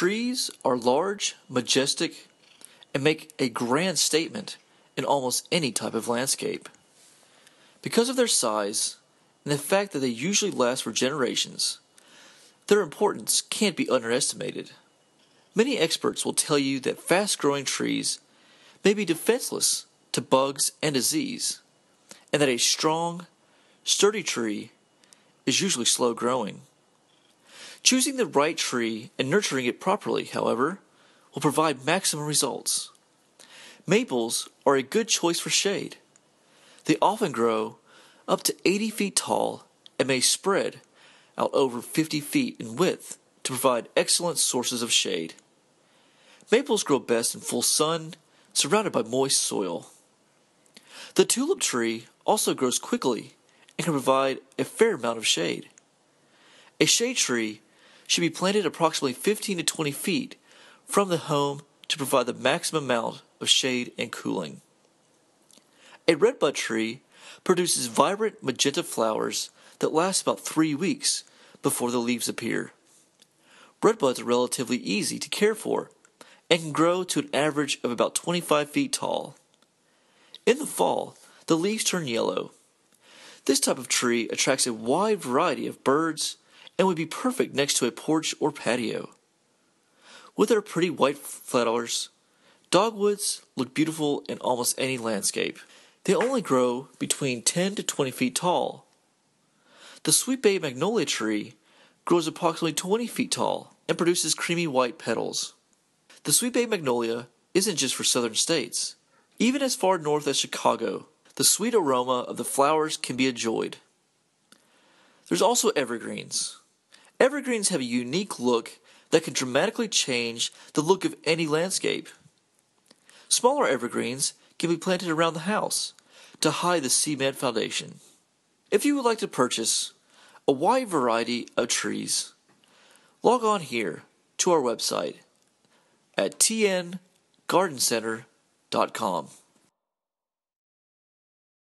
Trees are large, majestic, and make a grand statement in almost any type of landscape. Because of their size and the fact that they usually last for generations, their importance can't be underestimated. Many experts will tell you that fast growing trees may be defenseless to bugs and disease, and that a strong, sturdy tree is usually slow growing. Choosing the right tree and nurturing it properly, however, will provide maximum results. Maples are a good choice for shade. They often grow up to 80 feet tall and may spread out over 50 feet in width to provide excellent sources of shade. Maples grow best in full sun, surrounded by moist soil. The tulip tree also grows quickly and can provide a fair amount of shade. A shade tree should be planted approximately 15 to 20 feet from the home to provide the maximum amount of shade and cooling. A redbud tree produces vibrant magenta flowers that last about three weeks before the leaves appear. Redbuds are relatively easy to care for and can grow to an average of about 25 feet tall. In the fall, the leaves turn yellow. This type of tree attracts a wide variety of birds, and would be perfect next to a porch or patio. With their pretty white flowers, dogwoods look beautiful in almost any landscape. They only grow between 10 to 20 feet tall. The Sweet Bay Magnolia tree grows approximately 20 feet tall and produces creamy white petals. The Sweet Bay Magnolia isn't just for southern states. Even as far north as Chicago, the sweet aroma of the flowers can be enjoyed. There's also evergreens. Evergreens have a unique look that can dramatically change the look of any landscape. Smaller evergreens can be planted around the house to hide the cement foundation. If you would like to purchase a wide variety of trees, log on here to our website at tngardencenter.com.